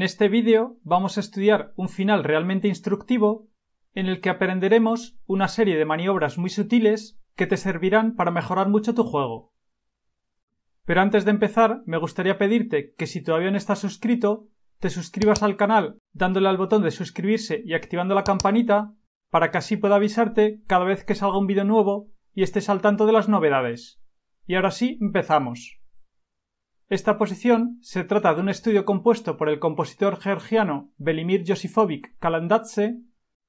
En este vídeo vamos a estudiar un final realmente instructivo en el que aprenderemos una serie de maniobras muy sutiles que te servirán para mejorar mucho tu juego. Pero antes de empezar, me gustaría pedirte que si todavía no estás suscrito, te suscribas al canal dándole al botón de suscribirse y activando la campanita para que así pueda avisarte cada vez que salga un vídeo nuevo y estés al tanto de las novedades. Y ahora sí, empezamos. Esta posición se trata de un estudio compuesto por el compositor georgiano Belimir Josifovic Kalandadze,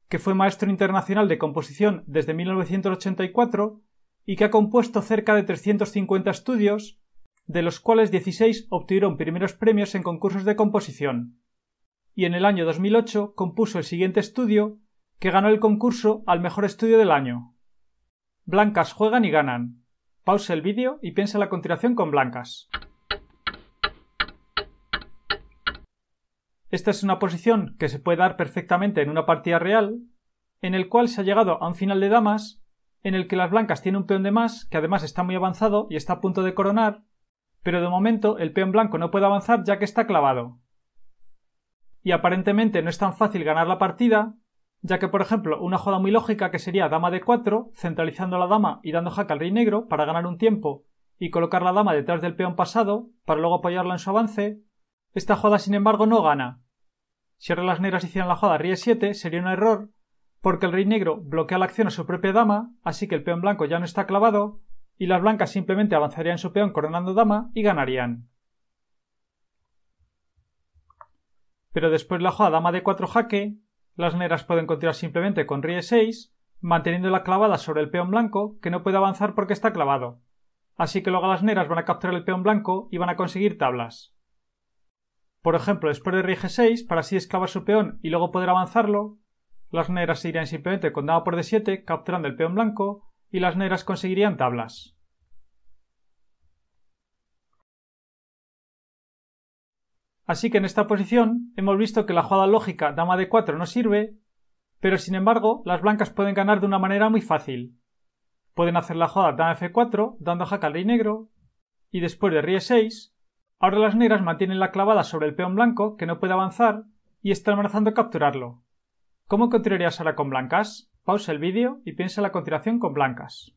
que fue maestro internacional de composición desde 1984 y que ha compuesto cerca de 350 estudios, de los cuales 16 obtuvieron primeros premios en concursos de composición. Y en el año 2008 compuso el siguiente estudio, que ganó el concurso al mejor estudio del año. Blancas juegan y ganan. Pausa el vídeo y piensa la continuación con blancas. Esta es una posición que se puede dar perfectamente en una partida real, en el cual se ha llegado a un final de damas, en el que las blancas tienen un peón de más, que además está muy avanzado y está a punto de coronar, pero de momento el peón blanco no puede avanzar ya que está clavado. Y aparentemente no es tan fácil ganar la partida, ya que por ejemplo una jugada muy lógica que sería dama de 4, centralizando a la dama y dando jaque al rey negro para ganar un tiempo y colocar la dama detrás del peón pasado para luego apoyarla en su avance, esta jugada, sin embargo, no gana. Si ahora las negras hicieran la jugada rie 7 sería un error, porque el rey negro bloquea la acción a su propia dama, así que el peón blanco ya no está clavado, y las blancas simplemente avanzarían su peón coronando dama y ganarían. Pero después la jugada dama de 4 jaque, las negras pueden continuar simplemente con rie 6, manteniendo la clavada sobre el peón blanco, que no puede avanzar porque está clavado. Así que luego las negras van a capturar el peón blanco y van a conseguir tablas. Por ejemplo, después de rey 6 para así excavar su peón y luego poder avanzarlo, las negras seguirían simplemente con dama por d7, capturando el peón blanco, y las negras conseguirían tablas. Así que en esta posición hemos visto que la jugada lógica dama d4 no sirve, pero sin embargo las blancas pueden ganar de una manera muy fácil. Pueden hacer la jugada dama f4 dando jaque al rey negro, y después de rey 6 Ahora las negras mantienen la clavada sobre el peón blanco, que no puede avanzar, y están amenazando capturarlo. ¿Cómo continuarías ahora con blancas? Pausa el vídeo y piensa la continuación con blancas.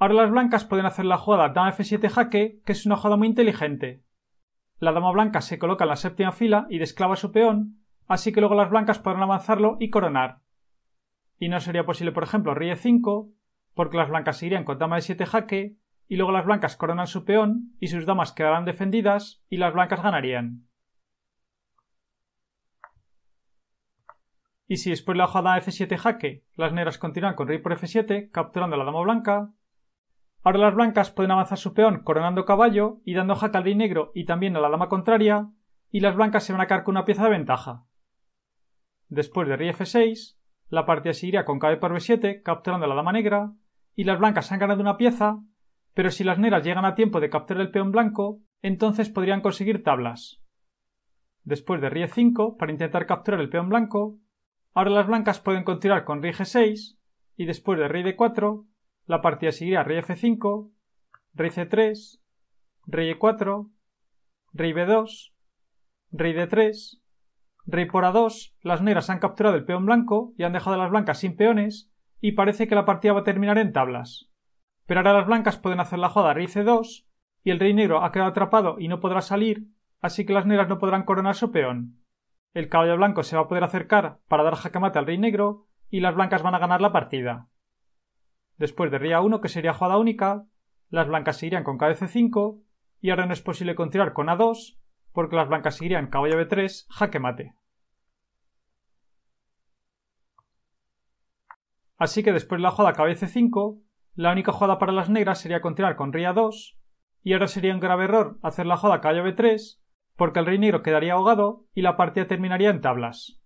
Ahora las blancas pueden hacer la jugada dama f7 jaque, que es una jugada muy inteligente. La dama blanca se coloca en la séptima fila y desclava su peón, así que luego las blancas podrán avanzarlo y coronar. Y no sería posible, por ejemplo, rey e5, porque las blancas seguirían con dama de 7 jaque, y luego las blancas coronan su peón y sus damas quedarán defendidas y las blancas ganarían. Y si después la jugada f7 jaque, las negras continúan con rey por f7, capturando a la dama blanca, ahora las blancas pueden avanzar su peón coronando caballo y dando jaque al rey negro y también a la dama contraria, y las blancas se van a caer con una pieza de ventaja. Después de rey f6, la partida seguiría con caballo por b7, capturando a la dama negra, y las blancas han ganado una pieza, pero si las negras llegan a tiempo de capturar el peón blanco, entonces podrían conseguir tablas. Después de rie 5 para intentar capturar el peón blanco, ahora las blancas pueden continuar con Rie g6 y después de rey d4 la partida seguirá Rie f5, rey c3, rey 4 rey b2, rey d3, rey por a2, las negras han capturado el peón blanco y han dejado a las blancas sin peones y parece que la partida va a terminar en tablas. Pero ahora las blancas pueden hacer la jugada rey c2 y el rey negro ha quedado atrapado y no podrá salir, así que las negras no podrán coronar su peón. El caballo blanco se va a poder acercar para dar jaquemate al rey negro y las blancas van a ganar la partida. Después de rey a1, que sería jugada única, las blancas seguirían con c 5 y ahora no es posible continuar con a2 porque las blancas seguirían caballo b3, jaque mate. Así que después de la jugada c 5 la única jugada para las negras sería continuar con Ría 2, y ahora sería un grave error hacer la jugada calle B3, porque el rey negro quedaría ahogado y la partida terminaría en tablas.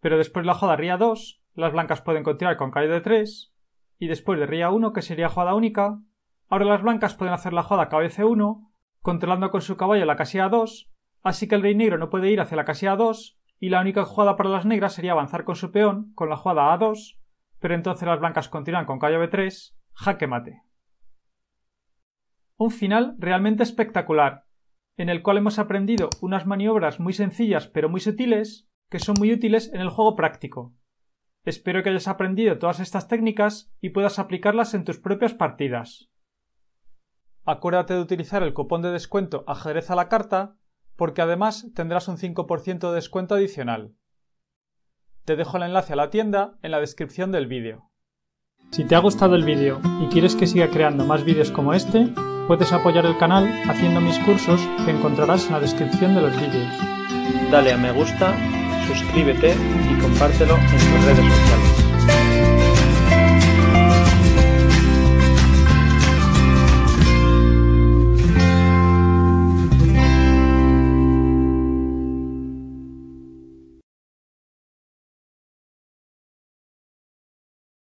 Pero después de la jugada Ría 2, las blancas pueden continuar con calle D3, y después de Ría 1, que sería jugada única, ahora las blancas pueden hacer la jugada c 1, controlando con su caballo la casilla 2, así que el rey negro no puede ir hacia la casilla 2, y la única jugada para las negras sería avanzar con su peón, con la jugada A2, pero entonces las blancas continúan con caballo B3, jaque mate. Un final realmente espectacular, en el cual hemos aprendido unas maniobras muy sencillas pero muy sutiles que son muy útiles en el juego práctico. Espero que hayas aprendido todas estas técnicas y puedas aplicarlas en tus propias partidas. Acuérdate de utilizar el cupón de descuento ajedrez a la carta porque además tendrás un 5% de descuento adicional. Te dejo el enlace a la tienda en la descripción del vídeo. Si te ha gustado el vídeo y quieres que siga creando más vídeos como este, puedes apoyar el canal haciendo mis cursos que encontrarás en la descripción de los vídeos. Dale a me gusta, suscríbete y compártelo en tus redes sociales.